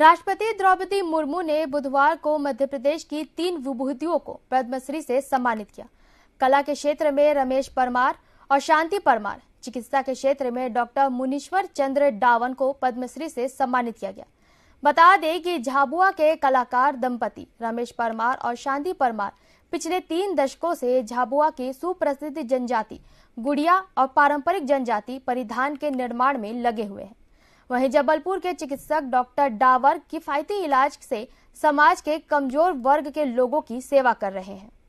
राष्ट्रपति द्रौपदी मुर्मू ने बुधवार को मध्य प्रदेश की तीन विभूतियों को पद्मश्री से सम्मानित किया कला के क्षेत्र में रमेश परमार और शांति परमार चिकित्सा के क्षेत्र में डॉक्टर मुनीश्वर चंद्र डावन को पद्मश्री से सम्मानित किया गया बता दें कि झाबुआ के कलाकार दंपति रमेश परमार और शांति परमार पिछले तीन दशकों से झाबुआ की सुप्रसिद्ध जनजाति गुड़िया और पारंपरिक जनजाति परिधान के निर्माण में लगे हुए हैं वहीं जबलपुर के चिकित्सक डॉक्टर डावर किफायती इलाज से समाज के कमजोर वर्ग के लोगों की सेवा कर रहे हैं